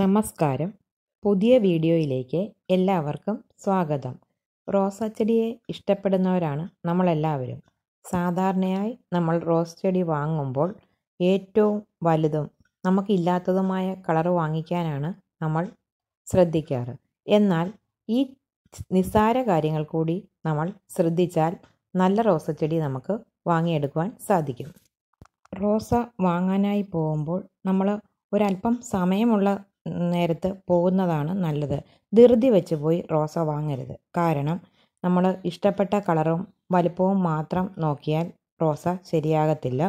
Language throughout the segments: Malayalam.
നമസ്കാരം പുതിയ വീഡിയോയിലേക്ക് എല്ലാവർക്കും സ്വാഗതം റോസ് ഇഷ്ടപ്പെടുന്നവരാണ് നമ്മളെല്ലാവരും സാധാരണയായി നമ്മൾ റോസ് ചെടി വാങ്ങുമ്പോൾ ഏറ്റവും വലുതും നമുക്കില്ലാത്തതുമായ കളർ വാങ്ങിക്കാനാണ് നമ്മൾ ശ്രദ്ധിക്കാറ് എന്നാൽ ഈ നിസ്സാര കാര്യങ്ങൾ കൂടി നമ്മൾ ശ്രദ്ധിച്ചാൽ നല്ല റോസ ചെടി നമുക്ക് വാങ്ങിയെടുക്കുവാൻ സാധിക്കും റോസ വാങ്ങാനായി പോകുമ്പോൾ നമ്മൾ ഒരല്പം സമയമുള്ള നേരത്ത് പോകുന്നതാണ് നല്ലത് ധൃതി വെച്ച് പോയി റോസ വാങ്ങരുത് കാരണം നമ്മൾ ഇഷ്ടപ്പെട്ട കളറും വലുപ്പവും മാത്രം നോക്കിയാൽ റോസ ശരിയാകത്തില്ല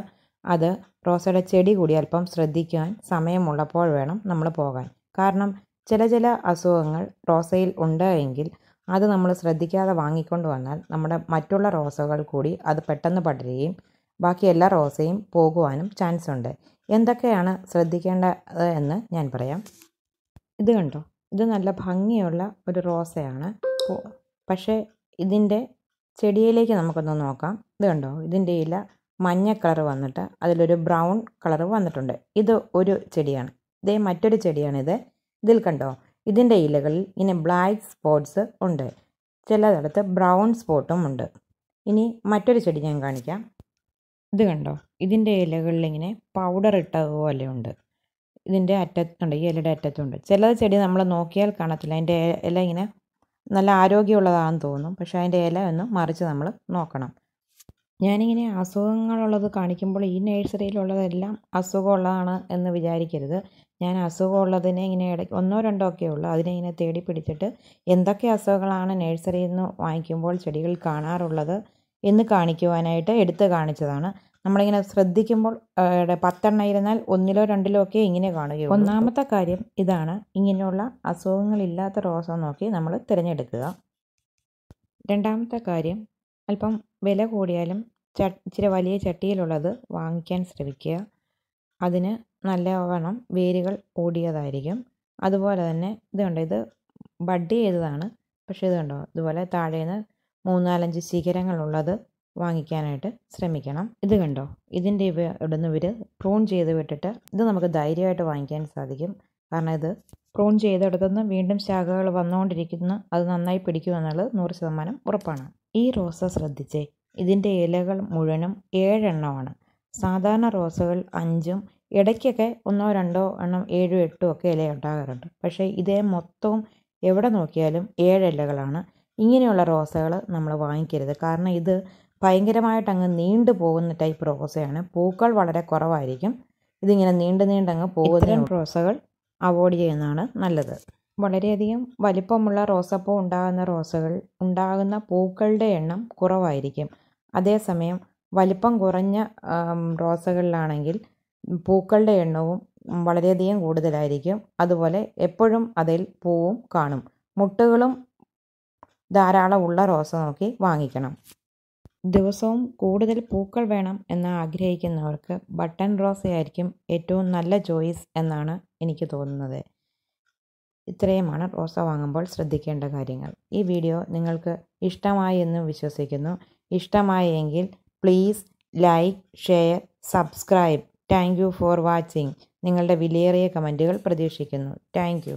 അത് റോസയുടെ ചെടി കൂടി അല്പം ശ്രദ്ധിക്കാൻ സമയമുള്ളപ്പോൾ വേണം നമ്മൾ പോകാൻ കാരണം ചില ചില അസുഖങ്ങൾ റോസയിൽ ഉണ്ട് എങ്കിൽ അത് നമ്മൾ ശ്രദ്ധിക്കാതെ വാങ്ങിക്കൊണ്ട് വന്നാൽ നമ്മുടെ മറ്റുള്ള റോസകൾ കൂടി അത് പെട്ടെന്ന് പടരുകയും ബാക്കി എല്ലാ റോസയും പോകുവാനും ചാൻസ് ഉണ്ട് എന്തൊക്കെയാണ് ശ്രദ്ധിക്കേണ്ടത് എന്ന് ഞാൻ പറയാം ഇത് കണ്ടോ ഇത് നല്ല ഭംഗിയുള്ള ഒരു റോസയാണ് പക്ഷേ ഇതിൻ്റെ ചെടിയിലേക്ക് നമുക്കൊന്ന് നോക്കാം ഇത് കണ്ടോ ഇതിൻ്റെ ഇല മഞ്ഞ കളർ വന്നിട്ട് അതിലൊരു ബ്രൗൺ കളർ വന്നിട്ടുണ്ട് ഇത് ഒരു ചെടിയാണ് ഇതേ മറ്റൊരു ചെടിയാണിത് ഇതിൽ കണ്ടോ ഇതിൻ്റെ ഇലകളിൽ ഇനി ബ്ലാക്ക് സ്പോട്ട്സ് ഉണ്ട് ചിലയിടത്ത് ബ്രൗൺ സ്പോട്ടും ഉണ്ട് ഇനി മറ്റൊരു ചെടി ഞാൻ കാണിക്കാം ഇത് കണ്ടോ ഇതിൻ്റെ ഇലകളിൽ ഇങ്ങനെ പൗഡർ ഇട്ട പോലെ ഉണ്ട് ഇതിൻ്റെ അറ്റത്തുണ്ട് ഈ ഇലയുടെ അറ്റത്തുണ്ട് ചില ചെടി നമ്മൾ നോക്കിയാൽ കാണത്തില്ല അതിൻ്റെ ഇല ഇങ്ങനെ നല്ല ആരോഗ്യമുള്ളതാണെന്ന് തോന്നും പക്ഷെ അതിൻ്റെ ഇല ഒന്ന് മറിച്ച് നമ്മൾ നോക്കണം ഞാനിങ്ങനെ അസുഖങ്ങളുള്ളത് കാണിക്കുമ്പോൾ ഈ നഴ്സറിയിലുള്ളതെല്ലാം അസുഖമുള്ളതാണ് എന്ന് വിചാരിക്കരുത് ഞാൻ അസുഖമുള്ളതിനെ ഇങ്ങനെ ഇടയ്ക്ക് ഒന്നോ രണ്ടോ ഒക്കെ ഉള്ളൂ അതിനെ ഇങ്ങനെ തേടി പിടിച്ചിട്ട് എന്തൊക്കെ അസുഖങ്ങളാണ് നഴ്സറിയിൽ നിന്ന് വാങ്ങിക്കുമ്പോൾ ചെടികൾ കാണാറുള്ളത് എന്ന് കാണിക്കുവാനായിട്ട് എടുത്ത് കാണിച്ചതാണ് നമ്മളിങ്ങനെ ശ്രദ്ധിക്കുമ്പോൾ പത്തെണ്ണ ഇരുന്നാൽ ഒന്നിലോ രണ്ടിലോ ഒക്കെ ഇങ്ങനെ കാണുകയുള്ളൂ ഒന്നാമത്തെ കാര്യം ഇതാണ് ഇങ്ങനെയുള്ള അസുഖങ്ങളില്ലാത്ത റോസ നോക്കി നമ്മൾ തിരഞ്ഞെടുക്കുക രണ്ടാമത്തെ കാര്യം അല്പം വില കൂടിയാലും ച ഇച്ചിരി വലിയ ചട്ടിയിലുള്ളത് വാങ്ങിക്കാൻ ശ്രമിക്കുക അതിന് നല്ലവണ്ണം വേരുകൾ ഓടിയതായിരിക്കും അതുപോലെ തന്നെ ഇത് കണ്ടോ ഇത് ബഡ് ചെയ്തതാണ് പക്ഷേ ഇത് കണ്ടോ ഇതുപോലെ താഴേന്ന് മൂന്നാലഞ്ച് ശിഖരങ്ങളുള്ളത് വാങ്ങിക്കാനായിട്ട് ശ്രമിക്കണം ഇത് കണ്ടോ ഇതിൻ്റെ ഇവ ഇടുന്ന ഇവർ പ്രൂൺ ചെയ്ത് വിട്ടിട്ട് ഇത് നമുക്ക് ധൈര്യമായിട്ട് വാങ്ങിക്കാൻ സാധിക്കും കാരണം ഇത് പ്രൂൺ ചെയ്തെടുത്തുനിന്ന് വീണ്ടും ശാഖകൾ വന്നുകൊണ്ടിരിക്കുന്നു അത് നന്നായി പിടിക്കുമെന്നുള്ളത് നൂറ് ശതമാനം ഉറപ്പാണ് ഈ റോസ ശ്രദ്ധിച്ചേ ഇതിൻ്റെ ഇലകൾ മുഴുവനും ഏഴെണ്ണമാണ് സാധാരണ റോസകൾ അഞ്ചും ഇടയ്ക്കൊക്കെ ഒന്നോ രണ്ടോ എണ്ണം ഏഴോ എട്ടോ ഒക്കെ ഇല ഉണ്ടാകാറുണ്ട് പക്ഷേ ഇതേ മൊത്തവും എവിടെ നോക്കിയാലും ഏഴ് ഇലകളാണ് ഇങ്ങനെയുള്ള റോസകൾ നമ്മൾ വാങ്ങിക്കരുത് കാരണം ഇത് ഭയങ്കരമായിട്ട് അങ്ങ് നീണ്ടു പോകുന്ന ടൈപ്പ് റോസയാണ് പൂക്കൾ വളരെ കുറവായിരിക്കും ഇതിങ്ങനെ നീണ്ടു നീണ്ടങ്ങ് പോകുന്ന റോസകൾ അവോയ്ഡ് ചെയ്യുന്നതാണ് നല്ലത് വളരെയധികം വലിപ്പമുള്ള റോസപ്പൂ ഉണ്ടാകുന്ന റോസകൾ ഉണ്ടാകുന്ന പൂക്കളുടെ എണ്ണം കുറവായിരിക്കും അതേസമയം വലിപ്പം കുറഞ്ഞ റോസകളിലാണെങ്കിൽ പൂക്കളുടെ എണ്ണവും വളരെയധികം കൂടുതലായിരിക്കും അതുപോലെ എപ്പോഴും അതിൽ പൂവും കാണും മുട്ടുകളും ധാരാളം ഉള്ള റോസ നോക്കി വാങ്ങിക്കണം ദിവസവും കൂടുതൽ പൂക്കൾ വേണം എന്ന് ആഗ്രഹിക്കുന്നവർക്ക് ബട്ടൺ ആയിരിക്കും ഏറ്റവും നല്ല ചോയ്സ് എന്നാണ് എനിക്ക് തോന്നുന്നത് ഇത്രയുമാണ് റോസ വാങ്ങുമ്പോൾ ശ്രദ്ധിക്കേണ്ട കാര്യങ്ങൾ ഈ വീഡിയോ നിങ്ങൾക്ക് ഇഷ്ടമായി എന്ന് വിശ്വസിക്കുന്നു ഇഷ്ടമായെങ്കിൽ please like share subscribe thank you for watching നിങ്ങളുടെ വിലയേറിയ കമൻറ്റുകൾ പ്രതീക്ഷിക്കുന്നു താങ്ക്